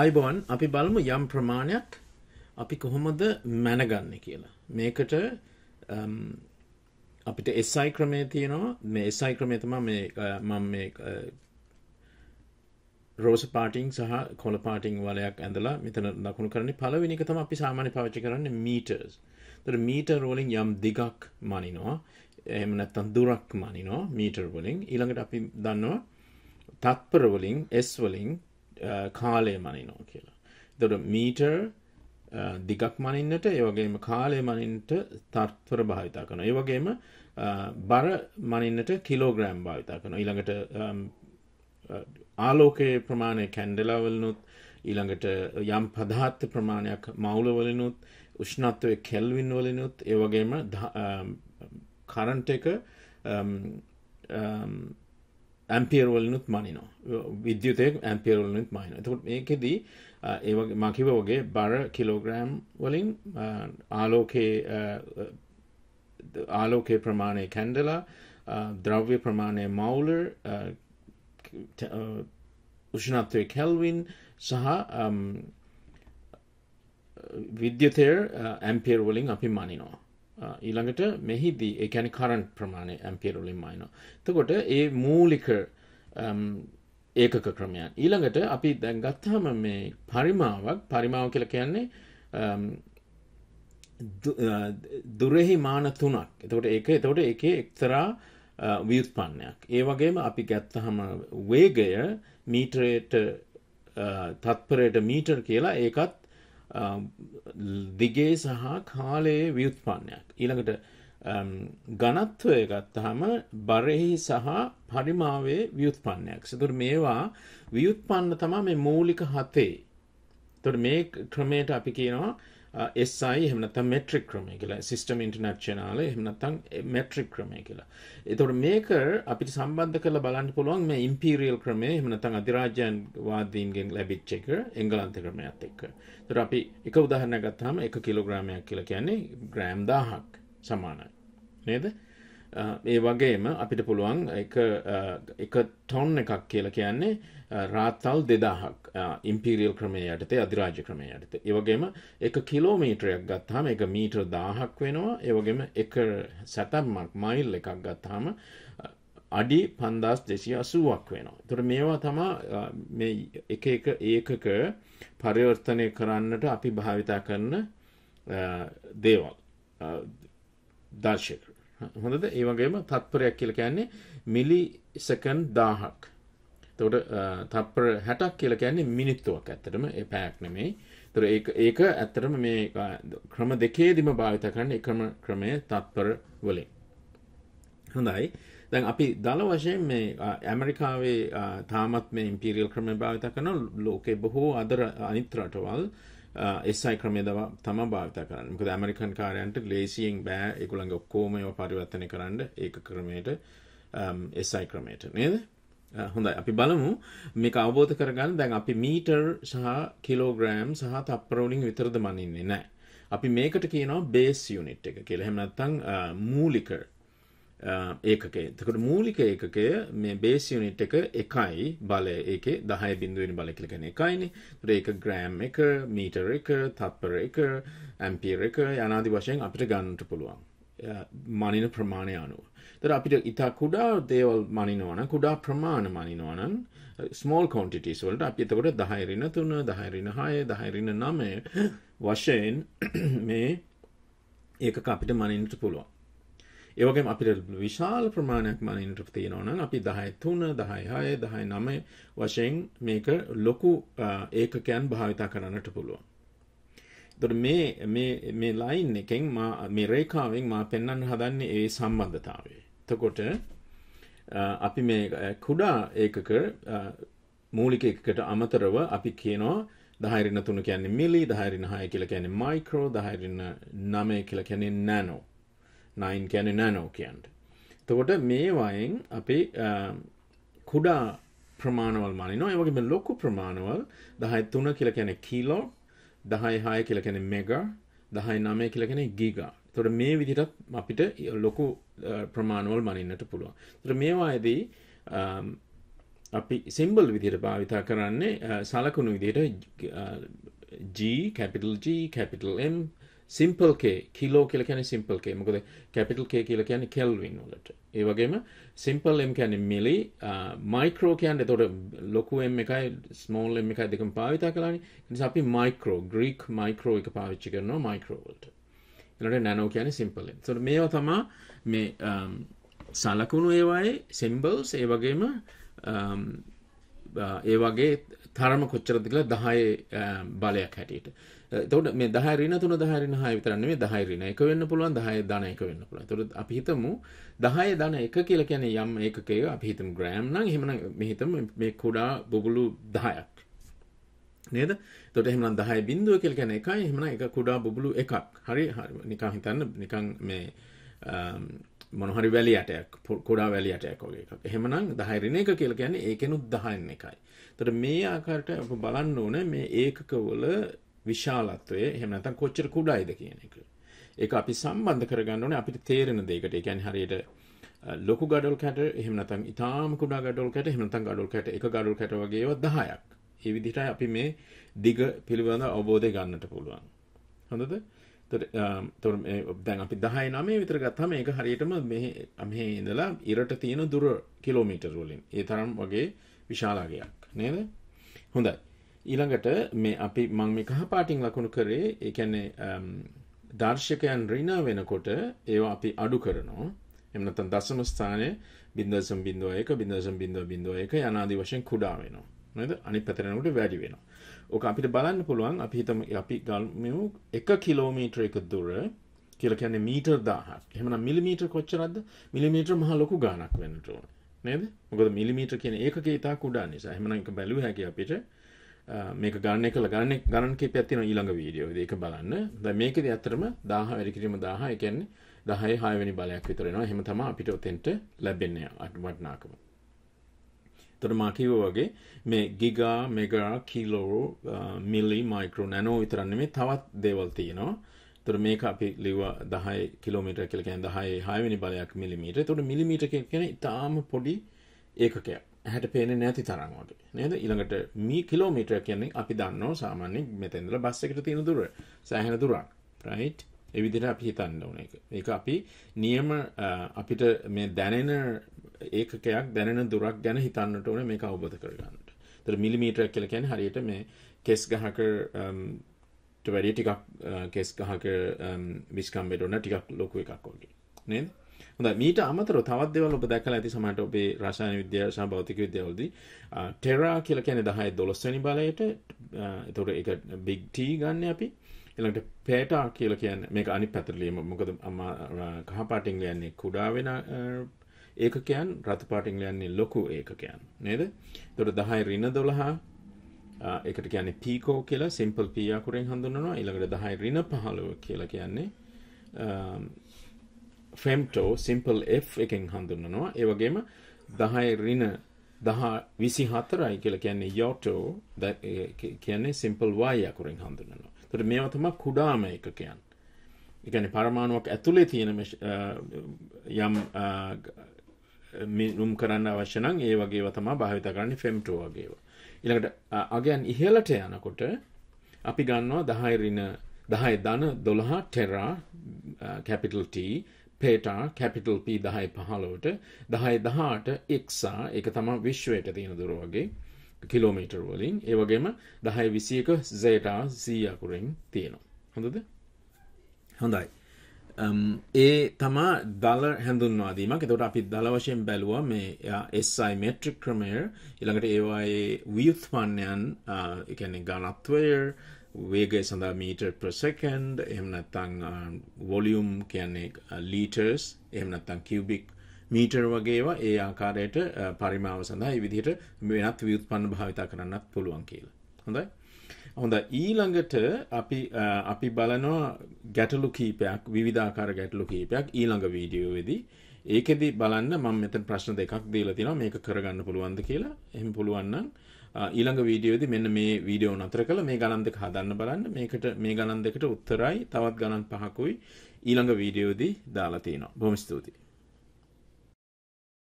අයිබෝන් අපි බලමු යම් ප්‍රමාණයක් අපි කොහොමද මැනගන්න කියලා. මේකට අපිට එස්සයි ක්‍රමය තියෙනවා මේ එස්සයි ක්‍රමය තම මම මේ රෝස පාටිං සහ කොල පාටිං වලයක් ඇඳලා මෙතන දකුණු කරන්නේ පළවෙනික තම අපි සාමාන්‍ය පාවිච්චි කරන්නේ මීටර්ස්. තොට මීටර් වලින් යම් දිගක් මනිනවා එහෙම නැත්තම් දුරක් මනිනවා මීටර් වලින් ඊළඟට අපි දන්නවා තත්පර වලින් S වලින් Uh, කාලය මනිනෝ කියලා. දොට මීටර් uh, දිගක් මනින්නට ඒවගේම කාලය මනින්ට තර්ත්වර භාවිතා කන. ඒවගේම uh, බර මනින්නට කිලෝග්‍රෑම් භාවිතා කන. ඉළඟට um, ආලෝකයේ ප්‍රමාණය කැන්ඩලවලනුත් ඊළඟට යම් පදාත්ත ප්‍රමාණයක් මවුලවලනුත් උෂ්ණත්වය කෙල්වින් වලනුත් ඒවගේම කරන්ට එක um, um, ඇම්පියරවලනුත් මනිනවා විද්‍යුතය ඇම්පියරවලනුත් මයින තුට ඒකෙදී ඒවගේ මකිව වගේ බර කිලෝග්‍රෑම් වලින් ආලෝකයේ ආලෝකයේ ප්‍රමාණය කැන්ඩලා ද්‍රව්‍ය ප්‍රමාණය මවුලර් උෂ්ණත්වය කැල්වින් සහ විද්‍යතය ඇම්පියර් වලින් අපි මනිනවා ඊළඟට මෙහිදී ඒැන කරන්් ප්‍රමාණය ඇම්පියරුලින් මයින. තකොට ඒ මූලික um, ඒක ක්‍රමයන් ඊළඟට අපි දැන් ගත්හම මේ පරිමාවක් පරිමාව කියල කියන්නේ um, දුරෙහි මාන තුනක් එතකොට ඒක එතකොට එක එක්තරා වියුත්පන්නයක් ඒ වගේම අපි ගැත්තහම වේගය මීටරයට තත්පරයට මීටර් කියලා ඒකත් Um, දිගේ සහ කාලයේ ව්‍යුත්පන්නයක්. ඊළඟට ගණත්වය um, ගත්තහම බරෙහි සහ පරිමාවේ ව්‍යුත්පන්නයක්. සතුර මේවා ව්‍යුත්පන්න තමා මේ මූලික හතේ. තොට මේ ක්‍රමයට අපි කියනවා එස්සයි එහමනතම් මෙට්‍රික් ක්‍රමය කියලා සිිස්ටම ඉන්ටර්නක්ෂනාල එහමනතං මෙට්‍රික් ක්‍රමය කියලා. එතොට මේක අපි සම්බන්ධ කළ බලන්න පුළුවන් මේ ඉම්පිරියල් ක්‍රමය එහමනතං අධිරාජයන් වාදීන්ගෙන් ලැබිච්ච එක එංගලන්ත ක්‍රමයත් එක්ක. තොර අපි එක උදාහරණ ගත්හම එක කිලෝග්‍රාමයක් කියලා කියන්නේ ග්‍රෑම් දාහක් සමානයි. නේද? ඒ වගේම අපිට පුළුවන් එක ටොන් එකක් කියල කියන්නේ රාත්තල් දෙදාහක් ඉම්පිරියල් ක්‍රමය යටතේ අධිරාජ ක්‍රමය යටත ඒවගේම එක කිලෝමීටරයක් ගත්හම එක මීට්‍ර දාහක් වෙනවා ඒවගේම එක සැතම්මක් මයිල් එකක් ගත්හම අඩි පන්දස් දෙසිය අසුවක් වෙනවා. තුර මේවා තමා එක එක ඒකක පරිවර්තනය කරන්නට අපි භාවිතා කරන දේවල් දර්ශක. හොඳද ඒ වගේම තත්පරයක් කියලා කියන්නේ මිලි සෙකන්ඩ් 1000ක්. එතකොට තත්පර 60ක් කියලා කියන්නේ මිනිත්තුවක් ඇත්තටම ඒ පැයක් නෙමෙයි. එතකොට ඒක ඒක ඇත්තටම මේ ක්‍රම දෙකේදීම භාවිත කරන්න එකම ක්‍රමය තත්පර වලින්. හොඳයි. දැන් අපි දල වශයෙන් මේ ඇමරිකාවේ තාමත් මේ ඉම්පීරියල් ක්‍රමය භාවිත කරන ලෝකේ බොහෝ අතර අනිත් රටවල් එස්සයි ක්‍රමය දව තම භාවිතා කරන්න මක ඇමරිකන් කාරයන්ට ලේසියෙන් බෑ එකුළඟ ඔක්කෝමය පරිවර්තනය කරන්න ඒක ක්‍රමයට එස්සයි ක්‍රමයට නේද හොඳයි අපි බලමු මේක අවබෝධ කරගන්න දැන් අපි මීටර් සහ කිලෝග්‍රෑම් සහ තප්පරවලින් විතරද මනින්නේ නෑ අපි මේකට කියනවා බේස් යුනිට් එක කියලා එහෙම නැත්නම් මූලික ඒකකේ තකට මූලික ඒකය මේ බේස් යුනිට් එක එකයි බලය ඒක දහය බිඳුවෙන බලකිලගෙන එකයිනි ඒක ග්‍රෑම් එක මීටර එක තත්පර එක ඇම්පියර එක යනාදි වශයෙන් අපිට ගන්නට පුළුවන් මනින ප්‍රමාණය අනුව තර අපිට ඉතා කුඩා දේවල් මනිනවන කුඩා ප්‍රමාණ මනිනවනන් ස්මෝල් කොන්ටිටස් වලට අපි එතකොට දහයිරින තුන දහයිරින හය දහයිරින නමය වශයෙන් මේ ඒක අපිට මනින්ට පුළුවන් ඒවගේ අපිට විශාල ප්‍රමාණයක් මනින්ට තියෙනවන අපි දහයි තුන දහයිහාය දහයි නමය වශයෙන් මේක ලොකු ඒකකයන් භාවිතා කරන්නට පුළුවන්. දොට මේ ලයින් එකෙන් මේ රේකාවෙන් මා පෙන්න්න හදන්නේ ඒ සම්බන්ධතාවේ. තකොට අපි මේ කුඩා ඒකක මූලික එකකට අමතරව අපි කියනවා දහරින තුන කියන්නේ මිලි දහරින හය කියල කියන්නේ මයිකරෝ දහරින්න නමය කියල කැනෙ නෑනෝ නයින් කැන නෑනෝ කියන්ට. තකොට මේවායෙන් අපි කුඩා ප්‍රමාණවල් මනිනෝ ඒවගේම ලොකු ප්‍රමාණවල් දහයි තුන කියල කැන කීලෝ දහයි හාය කියල කැන මෙග දහයි නමය කියල කැන ගිග තොට මේ විදිටත් අපිට ලොකු ප්‍රමාණවල් මනින්නට පුළුවන්. තොට මේවායදී අපි සිම්බල් විදිට භාවිතා කරන්නේ සලකුණු විදියට G capital G capital M simple K kilo කියලා කියන්නේ සිම්පල් K. මොකද කැපිටල් K කියලා කියන්නේ කෙල්වින් වලට. ඒ වගේම සිම්පල් M කියන්නේ මිලි, මයික්‍රෝ කියන්නේ එතකොට ලොකු M එකයි ස්මෝල් M එකයි දෙකම භාවිතා කරලානේ. ඒ නිසා අපි මයික්‍රෝ, ග්‍රීක මයික්‍රෝ එක පාවිච්චි කරනවා මයික්‍රෝ වලට. ඊළඟට නැනෝ කියන්නේ සිම්පල් M. ඒතකොට මේවා තමයි මේ සලකුණු ඒවායේ symbols ඒ වගේම ඒ වගේ තරම කොච්චරද කියලා 10 බලයක් හැටියට. එතකොට මේ 10 ඍණ 3 10 ඍණ 6 විතර නෙමෙයි 10 ඍණ 1 වෙන්න පුළුවන් 10 ධන 1 වෙන්න පුළුවන්. එතකොට අපි හිතමු 10 ධන 1 කියලා කියන්නේ යම් ඒකකයක අපි හිතමු ග්‍රෑම් නම් එහෙමනම් මේ හිතමු මේ කුඩා බුබුලු 10ක්. නේද? එතකොට එහෙමනම් 10.0 කියලා කියන්නේ එකයි එහෙමනම් එක කුඩා බුබුලු එකක්. හරි හරි නිකන් හිතන්න නිකන් මේ මොනහරි වැලි අටයක් කොඩා වැලි අටයක් වගේ එකක්. එහෙමනම් 10 ඍණ එක කියලා කියන්නේ ඒකෙනුත් 10න් එකයි. එතකොට මේ ආකාරයට අප බලන්න ඕනේ මේ ඒකකවල විශාලත්වය එහෙම නැත්නම් කොච්චර කුඩයිද කියන එක. ඒක අපි සම්බන්ධ කරගන්න ඕනේ අපිට තේරෙන දෙයකට. ඒ කියන්නේ හරියට ලොකු gadol cat එහෙම නැත්නම් ඊටාම් කුඩා gadol cat එහෙම නැත්නම් gadol cat එක gadol cat වගේ ඒවා 10ක්. මේ විදිහටයි අපි මේ දිග පිළිබඳ අවබෝධය ගන්නට පුළුවන්. හොඳද? තොර දැන් අපි දහය නමේ විතර ගත්තම ඒක හරියටම මේ ඉඳලා ඉරට තියෙන දුර කිලෝමීටර් වලින් ඒ තරම් වගේ විශාලාගයක් නේද හොඳයි ඊළඟට මේ අපි මං මේ කහපාටින් ලකුණු කරේ ඒ කියන්නේ um, දර්ශකයන් ඍණ වෙනකොට ඒවා අපි අඩු කරනවා. එහෙම නැත්නම් දශම ස්ථානයේ 0.01 0.01 යනාදී වශයෙන් කුඩා වෙනවා. නේද? අනිත් පැත්තට යනකොට වැඩි වෙනවා. ඕක අපිට බලන්න පුළුවන් අපි හිතමු අපි ගමු 1 කිලෝමීටරයක දුර කියලා කියන්නේ මීටර් 1000ක්. එහෙමනම් මිලිමීටර කොච්චරද? මිලිමීටර මහ ලොකු ගාණක් වෙන්නට ඕන. නේද? මොකද මිලිමීටර කියන ඒකකේ ඉතා කුඩා නිසා. එහෙමනම් එක බැලුව හැකි අපිට මේක ගණය කළ ගන්න ගණන් කිප ඇතින ඊළඟ වීඩියෝ ඒක බලන්න ද මේකද ඇත්තරම දාහ වැඩිකිරීම දාහ එකන්නේ දහය හයවැනි බලයක් විතරෙනවා හෙම තම අපිට ඔතෙන්ට ලැබෙන්නේ අටවටනාකම. තොර මාකීව වගේ මේ giga mega kilo milli micro nano විතරන්න මේ තවත් දේවල් තියෙනවා තුර මේක අපි ලිව දහයි කිලෝමිට කලකැන් දහයි හයවැනි බලයක් මිලිමීට තුොට මිලිමීට කියෙන ඉතාම පොඩි ඒකකයක් හැට පේන නැති තරන්වට නද ඉළඟට මී කිලෝමිට්‍ර කියන්නේ අපි දන්න සාමාන්‍ය මෙතැන්දල බස් එකට තියෙන දුර සෑහෙන දුරක් රයිට් එවිදිර අපි හිතන්න ඕන එක ඒක අපි නියම අපිට මේ දැනෙන ඒකයක් දැනෙන දුරක් ගැන හිතන්නට ඕන මේ අවබධ කරගන්නට තර මිලිමීට්‍ර කියල කැන හරියට මේ කෙස් ගහක වැඩි ටිකක් කෙස් ගහක විස්කම්බෙඩොන ටිකක් ලොකු එකක් වගේ නේද හොඳ මීට අමතර තවත් දෙවල් ඔබ දැකලා ඇති සමහරට ඔබේ රසායන විද්‍යාව සහ භෞතික විද්‍යාවලදී ටෙරා කියලා කියන්නේ 10 12 වෙනි බලයට එතකොට ඒක big T ගන්න අපි ඊළඟට පෙටා කියලා කියන්නේ මේක අනිත් පැත්තට ලියමු මොකද අම්මා කහ පාටින් ලියන්නේ කුඩා වෙන ඒකකයන් රතු පාටින් ලියන්නේ ලොකු ඒකකයන් නේද එතකොට 10 ඍණ 12 ඒකට කියන්නේ පීකෝ කියලා සිම්පල් p අකුරෙන් හඳුන්වනවා ඊළඟට 10 ඍණ 15 කියලා කියන්නේ ෆෙම්ටෝ සිම්පල් F එකෙන් හඳුන්වනවා ඒ වගේම 10 ඍණ 10 24යි කියලා කියන්නේ යෝටෝ කියන්නේ සිම්පල් Y අකුරෙන් හඳුන්වනවා. ඒතර මේවා තමයි කුඩාම එකකයන්. ඒ කියන්නේ පරමාණුවක් ඇතුලේ තියෙන යම් මිනුම් කරන්න අවශ්‍ය නම් ඒ වගේව තමයි භාවිත කරන්නේ ෆෙම්ටෝ වගේව. ඊළඟට අගයන් ඉහළට යනකොට අපි ගන්නවා 10 ඍණ 10 ධන 12 tera capital T peta capital P දහයි පහලෝට දහයි දහාට එක්සා එක තම විශ්වයට තියෙන දුර වගේ කිලෝමීටර් වලින් ඒවගේම දහයි විසියක සේටා සීයකුරෙන් තියෙනවා හොඳද හොඳයි ඒ තමා දල හැඳුන්වාදීමක් තොට අපි දල වශයෙන් බැලුව මේ එස්සයි මෙට්‍රික් ක්‍රමය ඉළඟට ඒවායේ e වියුත්මාන්‍යයන් එකන්නේ ගනත්වයර් වේගය සඳහා මීට ප්‍රසකන්ඩ් එමනත්තං වොලියුම් කියන්නේ ලීටර්ස් එමනත්තං කිවබික් මීටර් වගේවා ඒ ආකාරයට පරිමාව සඳහා විදිහට වෙනත් වියුත්පන්න භාවිතා කරන්නත් පුළුවන් කියලා. හොඳයි. හොඳ ඊළඟට අපි අපි බලනවා ගැටලු කීපයක් විවිධාකාර ගැටලු කීපයක් ඊළඟ වීඩියෝවේදී ඒකෙදි බලන්න මම මෙතන ප්‍රශ්න දෙකක් දීලා තිනවා මේක කරගන්න පුළුවන්ද කියලා. එහෙම පුළුවන් නම් ඊළඟ වීඩියෝද මෙන්න මේ වීඩියෝ නතර කළ මේ ගණන් දෙක හදන්න බලන්න මේකට මේ ගණන් දෙකට උත්තරයි තවත් ගණන් පහකුයි ඊළඟ වීඩියෝදී දාලා තියෙනවා බොහොම ස්තුතියි